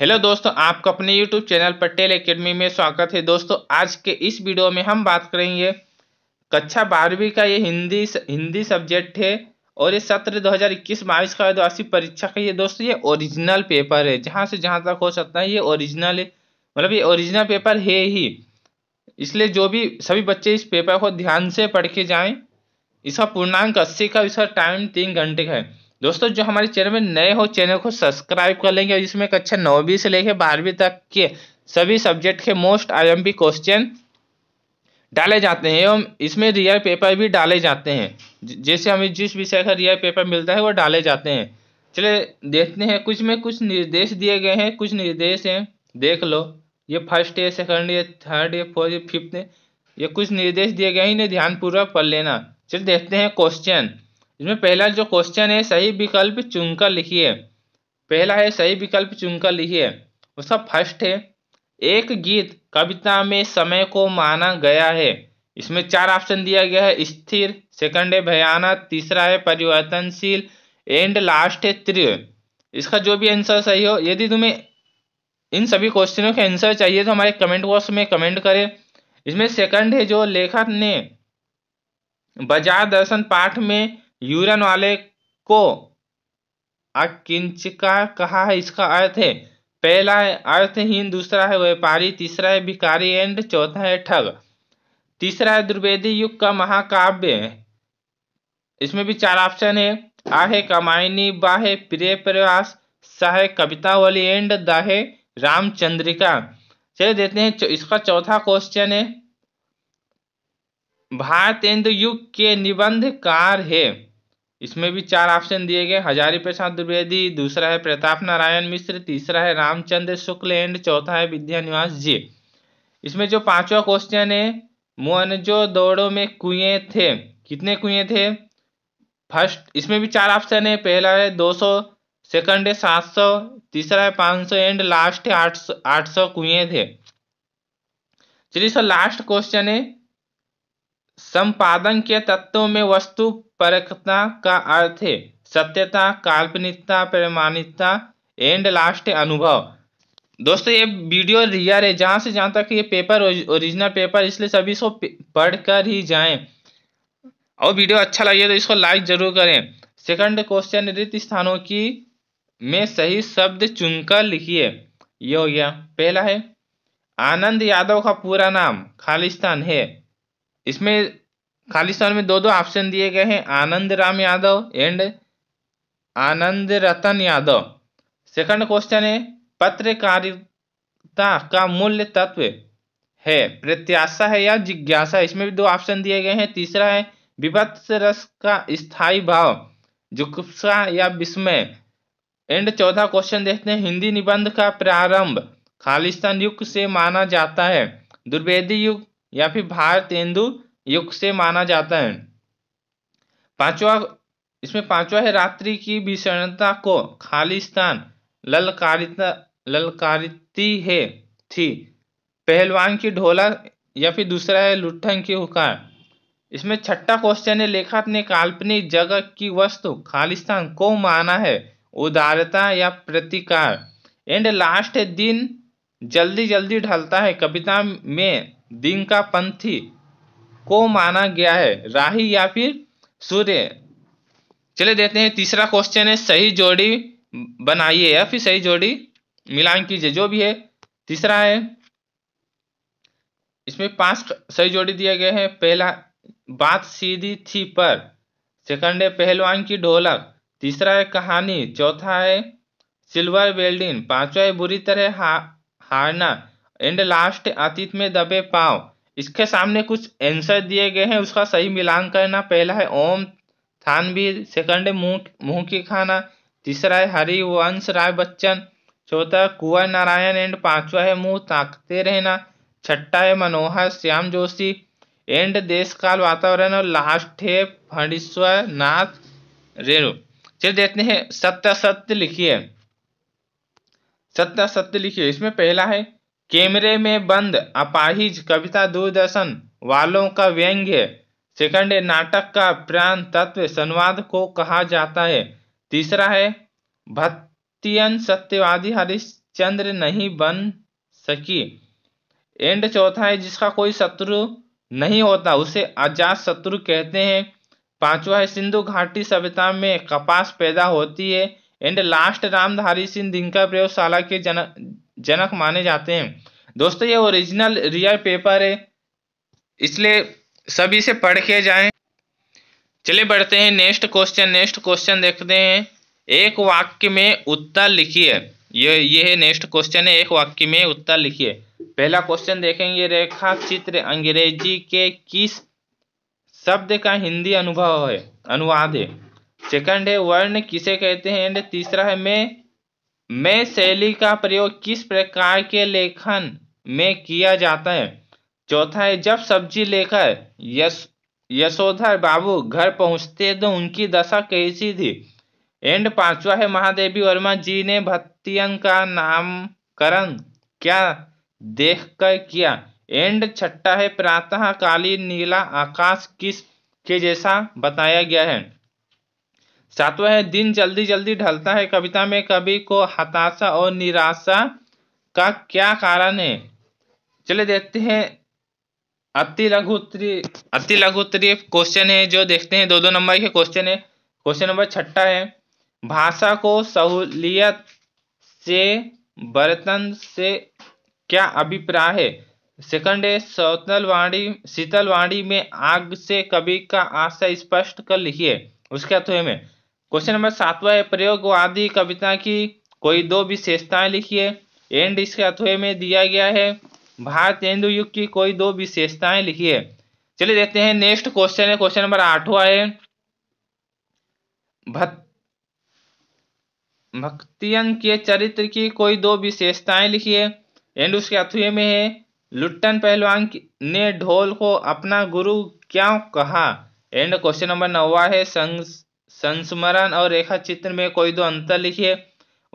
hello दोस्तों आपका अपने यूट्यूब चैनल पटेल एकेडमी में स्वागत है दोस्तों आज के इस वीडियो में हम बात करेंगे कक्षा बारहवीं का ये हिंदी हिंदी सब्जेक्ट है और ये सत्र 2021 बाईस का द्वार्षिक परीक्षा का ये दोस्तों ये ओरिजिनल पेपर है जहाँ से जहाँ तक हो सकता है ये ओरिजिनल है मतलब ये ओरिजिनल पेपर है ही इसलिए जो भी सभी बच्चे इस पेपर को ध्यान से पढ़ के जाएँ इसका पूर्णांक अस्सी का इसका टाइम तीन घंटे का है दोस्तों जो हमारे चैनल में नए हो चैनल को सब्सक्राइब कर लेंगे और इसमें कक्षा अच्छा नौवीं से लेकर बारहवीं तक के सभी सब्जेक्ट के मोस्ट पी क्वेश्चन डाले जाते हैं एवं इसमें रियल पेपर भी डाले जाते हैं जैसे हमें जिस विषय का रियल पेपर मिलता है वो डाले जाते हैं चले देखते हैं कुछ में कुछ निर्देश दिए गए हैं कुछ निर्देश हैं देख लो ये first year second year third year fourth year fifth ये कुछ निर्देश दिए गए हैं इन्हें ध्यानपूर्वक पढ़ लेना चलिए देखते हैं क्वेश्चन इसमें पहला जो क्वेश्चन है सही विकल्प चुनकर लिखिए पहला है सही विकल्प चुनकर लिखिए उसका फर्स्ट है एक गीत कविता में समय को माना गया है इसमें चार ऑप्शन दिया गया है स्थिर सेकंड है भयानक तीसरा है परिवर्तनशील एंड लास्ट है त्रिय इसका जो भी आंसर सही हो यदि तुम्हें इन सभी क्वेश्चनों के आंसर चाहिए तो हमारे कमेंट बॉक्स में कमेंट करें इसमें सेकंड है जो लेखक ने बाजार दर्शन पाठ में यूरन वाले को अकिंचका कहा है इसका अर्थ है पहला है अर्थहीन दूसरा है व्यापारी तीसरा है भिकारी एंड चौथा है ठग तीसरा है द्विवेदी युग का महाकाव्य इसमें भी चार ऑप्शन है आ है कमायनी बा है प्रिय प्रयास सा है कवितावली एंड द है रामचंद्रिका चलिए देते हैं इसका चौथा क्वेश्चन है इंद्र युग के निबंधकार है इसमें भी चार ऑप्शन दिए गए हजारी प्रसाद द्विवेदी दूसरा है प्रताप नारायण मिश्र तीसरा है रामचंद्र शुक्ल एंड चौथा है विद्या निवास इसमें जो पांचवा क्वेश्चन है जो दौड़ो में कुएं थे कितने कुएं थे फर्स्ट इसमें भी चार ऑप्शन है पहला है 200 सेकंड है सौ तीसरा है सौ एंड लास्ट है आठ सौ कुएं थे चलिए सर लास्ट क्वेश्चन है संपादन के तत्वों में वस्तु परखता का अर्थ है सत्यता काल्पनिकता प्रमाणिकता एंड लास्ट अनुभव दोस्तों ये वीडियो रियर है जहाँ से जहाँ तक ये पेपर ओरिजिनल पेपर इसलिए सभी इसको पढ़ कर ही जाएं और वीडियो अच्छा लगे तो इसको लाइक जरूर करें सेकंड क्वेश्चन रित स्थानों की में सही शब्द चुनकर लिखिए ये हो गया पहला है आनंद यादव का पूरा नाम खालिस्तान है इसमें खालिस्तान में दो दो ऑप्शन दिए गए हैं Anand Ram Yadav and Anand Ratan Yadav second question है पत्रकारिता का मूल्य तत्व है प्रत्याशा है या जिज्ञासा इसमें भी दो ऑप्शन दिए गए हैं तीसरा है विभत्स रस का स्थायी भाव जुकुप्सा या विस्मय एंड चौथा क्वेश्चन देखते हैं हिंदी निबंध का प्रारंभ खालिस्तान युग से माना जाता है द्विवेदी युग या फिर भारतेंदु युग से माना जाता है पांचवा इसमें पांचवा है रात्रि की विषणता को खालिस्तान ललकारिता ललकारिती है थी पहलवान की ढोला या फिर दूसरा है लुट्ठन की हुकार इसमें छठा क्वेश्चन है लेखक ने काल्पनिक जगह की वस्तु खालिस्तान को माना है उदारता या प्रतिकार एंड लास्ट दिन जल्दी जल्दी ढलता है कविता में दिन का पंथी को माना गया है राही या फिर सूर्य चले देते हैं तीसरा क्वेश्चन है सही जोड़ी बनाइए या फिर सही जोड़ी मिलान कीजिए जो भी है तीसरा है इसमें पांच सही जोड़ी दिए गए हैं पहला बात सीधी थी पर सेकंड है पहलवान की ढोलक तीसरा है कहानी चौथा है सिल्वर बेल्डिंग पांचवा है बुरी तरह हा, हारना एंड लास्ट अतीत में दबे पाव इसके सामने कुछ आंसर दिए गए हैं उसका सही मिलान करना पहला है ओम थानवीर सेकंड है मुँह मुँह की खाना तीसरा है हरिवंश राय बच्चन चौथा कुंवर नारायण एंड पांचवा है मुंह ताकते रहना छठा है मनोहर श्याम जोशी एंड देश काल वातावरण और लास्ट है फणीश्वर नाथ रेणु चलिए देखते हैं सत्य सत्य लिखिए सत्य सत्य लिखिए इसमें पहला है कैमरे में बंद अपाहिज कविता दूरदर्शन वालों का व्यंग्य सेकंड नाटक का प्राण तत्व संवाद को कहा जाता है तीसरा है भत्तियन सत्यवादी हरिश्चंद्र नहीं बन सकी एंड चौथा है जिसका कोई शत्रु नहीं होता उसे अजात शत्रु कहते हैं पांचवा है सिंधु घाटी सभ्यता में कपास पैदा होती है एंड लास्ट रामधारी सिंह दिनका प्रयोगशाला के जन जनक माने जाते हैं दोस्तों ये ओरिजिनल रियल पेपर है इसलिए सभी से पढ़ के जाएं चलिए बढ़ते हैं नेक्स्ट क्वेश्चन नेक्स्ट क्वेश्चन देखते हैं एक वाक्य में उत्तर लिखिए ये ये है नेक्स्ट क्वेश्चन है एक वाक्य में उत्तर लिखिए पहला क्वेश्चन देखेंगे रेखा चित्र अंग्रेजी के किस शब्द का हिंदी अनुभव है अनुवाद है सेकंड है वर्ण किसे कहते हैं एंड तीसरा है मैं में शैली का प्रयोग किस प्रकार के लेखन में किया जाता है चौथा है जब सब्जी लेकर यश यशोधर बाबू घर पहुंचते तो उनकी दशा कैसी थी एंड पांचवा है महादेवी वर्मा जी ने भत्तियन का नामकरण क्या देखकर किया एंड छठा है प्रातः काली नीला आकाश किस के जैसा बताया गया है सातवा है दिन जल्दी जल्दी ढलता है कविता में कवि को हताशा और निराशा का क्या कारण है चले देखते हैं अति लघु अति लघु क्वेश्चन है जो देखते हैं दो दो नंबर के क्वेश्चन है क्वेश्चन नंबर छठा है भाषा को सहूलियत से बर्तन से क्या अभिप्राय है सेकंड है सौतल वाणी शीतल वाणी में आग से कवि का आशा स्पष्ट कर लिखिए उसके अथवे में क्वेश्चन नंबर सातवा है प्रयोगवादी कविता की कोई दो विशेषताएं लिखिए एंड इसके अथवे में दिया गया है भारत हिंदू युग की कोई दो विशेषताएं लिखिए चलिए देखते हैं नेक्स्ट क्वेश्चन है क्वेश्चन नंबर आठवा है भक्तियन के चरित्र की कोई दो विशेषताएं लिखिए एंड उसके अथवे में है लुट्टन पहलवान ने ढोल को अपना गुरु क्यों कहा एंड क्वेश्चन नंबर नौवा है संघ संस्मरण और रेखा चित्र में कोई दो अंतर लिखिए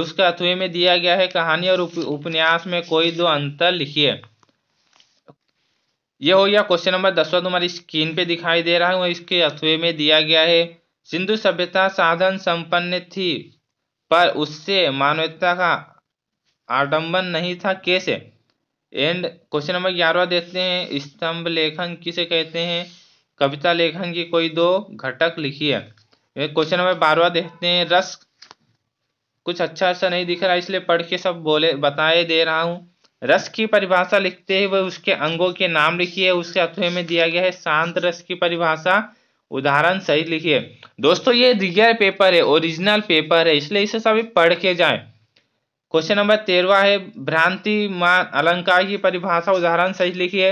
उसके अथवे में दिया गया है कहानी और उपन्यास में कोई दो अंतर लिखिए यह हो गया क्वेश्चन नंबर दसवा तुम्हारी स्क्रीन पे दिखाई दे रहा है वह इसके अथवे में दिया गया है सिंधु सभ्यता साधन संपन्न थी पर उससे मानवता का आडंबन नहीं था कैसे एंड क्वेश्चन नंबर ग्यारह देखते हैं स्तंभ लेखन किसे कहते हैं कविता लेखन की कोई दो घटक लिखिए क्वेश्चन नंबर बारवा देखते हैं रस कुछ अच्छा अच्छा नहीं दिख रहा इसलिए पढ़ के सब बोले बताए दे रहा हूँ रस की परिभाषा लिखते हैं वह उसके अंगों के नाम लिखी है उसके अथुए में दिया गया है शांत रस की परिभाषा उदाहरण सही लिखिए दोस्तों ये रियल पेपर है ओरिजिनल पेपर है इसलिए इसे सभी पढ़ के जाए क्वेश्चन नंबर तेरवा है भ्रांति मान अलंकार की परिभाषा उदाहरण सही लिखिए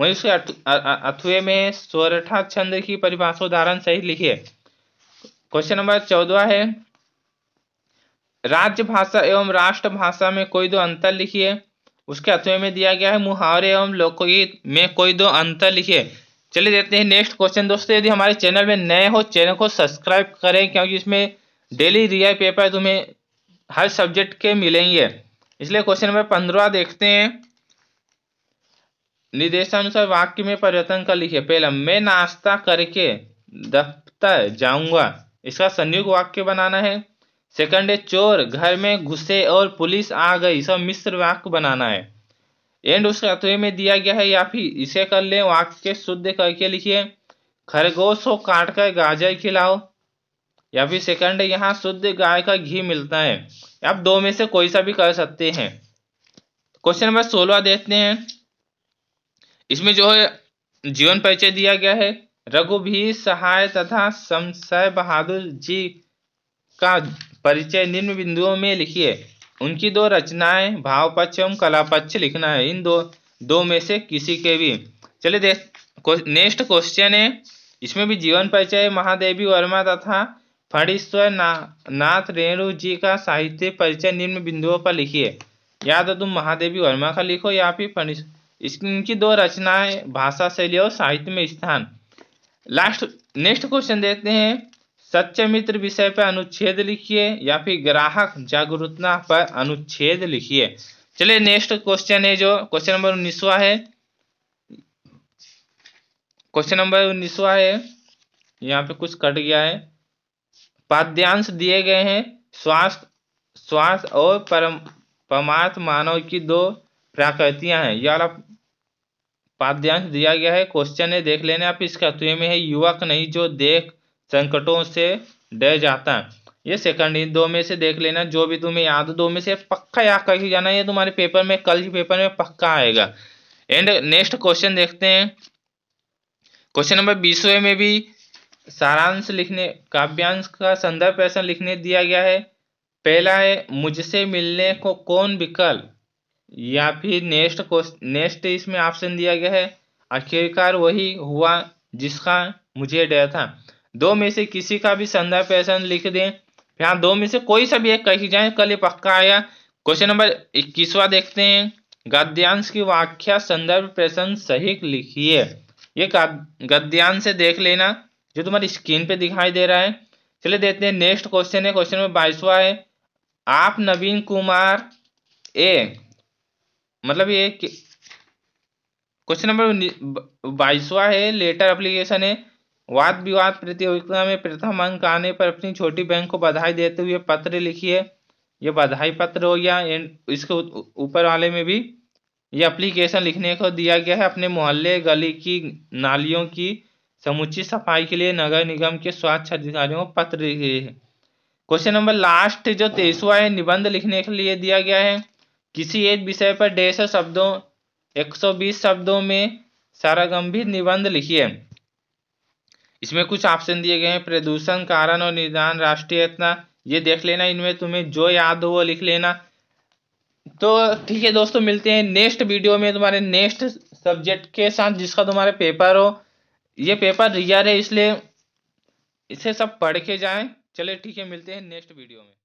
वहीं उसके अथुए में सोरठा छंद की परिभाषा उदाहरण सही लिखिए क्वेश्चन नंबर चौदवा है राज्य भाषा एवं राष्ट्रभाषा में कोई दो अंतर लिखिए उसके अथवे में दिया गया है मुहावरे एवं लोकगीत में कोई दो अंतर लिखिए चलिए देते हैं नेक्स्ट क्वेश्चन दोस्तों यदि हमारे चैनल में नए हो चैनल को सब्सक्राइब करें क्योंकि इसमें डेली रिया पेपर तुम्हें हर सब्जेक्ट के मिलेंगे इसलिए क्वेश्चन नंबर पंद्रह देखते हैं निर्देशानुसार वाक्य में परिवर्तन कर लिखिए पहला मैं नाश्ता करके दफ्तर जाऊंगा इसका संयुक्त वाक्य बनाना है सेकंड है चोर घर में घुसे और पुलिस आ गई सब मिश्र वाक्य बनाना है एंड उसके कतरे में दिया गया है या फिर इसे कर ले वाक्य शुद्ध करके लिखिए खरगोश को काट कर गाजर खिलाओ या फिर सेकंड है यहाँ शुद्ध गाय का घी मिलता है आप दो में से कोई सा भी कर सकते हैं क्वेश्चन नंबर सोलह देखते हैं इसमें जो है जीवन परिचय दिया गया है रघुवीर सहाय तथा शमशय बहादुर जी का परिचय निम्न बिंदुओं में लिखिए उनकी दो रचनाएं भावपक्ष एवं कलापक्ष लिखना है इन दो दो में से किसी के भी चलिए देख नेक्स्ट क्वेश्चन है इसमें भी जीवन परिचय महादेवी वर्मा तथा फणीश्वर ना, नाथ रेणु जी का साहित्य परिचय निम्न बिंदुओं पर लिखिए या तो तुम महादेवी वर्मा का लिखो या फिर फणी इनकी दो रचनाएं भाषा शैली और साहित्य में स्थान लास्ट नेक्स्ट क्वेश्चन देखते हैं सच्चे मित्र विषय पर अनुच्छेद लिखिए या फिर ग्राहक जागरूकता पर अनुच्छेद लिखिए चलिए नेक्स्ट क्वेश्चन है जो क्वेश्चन नंबर उन्नीसवा है क्वेश्चन नंबर उन्नीसवा है यहाँ पे कुछ कट गया है पाद्यांश दिए गए हैं स्वास्थ्य स्वास्थ्य और परम परमात्मा मानव की दो प्रकृतियां हैं यह वाला पाद्यांश दिया गया है क्वेश्चन है देख लेना आप इसका तो में है युवक नहीं जो देख संकटों से डर जाता ये सेकंड दो में से देख लेना जो भी तुम्हें याद दो में से पक्का याद करके जाना ये तुम्हारे पेपर में कल ही पेपर में पक्का आएगा एंड नेक्स्ट क्वेश्चन देखते हैं क्वेश्चन नंबर बीसवें में भी सारांश लिखने काव्यांश का संदर्भ प्रश्न लिखने दिया गया है पहला है मुझसे मिलने को कौन विकल्प या फिर नेक्स्ट नेक्स्ट इसमें ऑप्शन दिया गया है आखिरकार वही हुआ जिसका मुझे डर था दो में से किसी का भी संदर्भ पैसन लिख दें यहाँ दो में से कोई सा भी एक कही जाए कल ये पक्का आया क्वेश्चन नंबर इक्कीसवा देखते हैं गद्यांश की व्याख्या संदर्भ प्रश्न सही लिखिए ये गद्यांश से देख लेना जो तुम्हारी स्क्रीन पे दिखाई दे रहा है चलिए देखते हैं नेक्स्ट क्वेश्चन है क्वेश्चन नंबर बाईसवा है आप नवीन कुमार ए मतलब ये क्वेश्चन नंबर बाईसवा है लेटर अप्लीकेशन है वाद विवाद प्रतियोगिता में प्रथम अंक आने पर अपनी छोटी बहन को बधाई देते हुए पत्र लिखिए यह बधाई पत्र हो गया एंड इसके ऊपर वाले में भी ये अप्लीकेशन लिखने को दिया गया है अपने मोहल्ले गली की नालियों की समुचित सफाई के लिए नगर निगम के स्वास्थ्य अधिकारियों को पत्र लिखे क्वेश्चन नंबर लास्ट जो तेईसवा है निबंध लिखने के लिए दिया गया है किसी एक विषय पर डेढ़ सौ शब्दों एक सौ बीस शब्दों में सारा गंभीर निबंध लिखिए इसमें कुछ ऑप्शन दिए गए हैं प्रदूषण कारण और निदान राष्ट्रीय इतना ये देख लेना इनमें तुम्हें जो याद हो वो लिख लेना तो ठीक है दोस्तों मिलते हैं नेक्स्ट वीडियो में तुम्हारे नेक्स्ट सब्जेक्ट के साथ जिसका तुम्हारे पेपर हो ये पेपर रियर है इसलिए इसे सब पढ़ के जाएं चले ठीक है मिलते हैं नेक्स्ट वीडियो में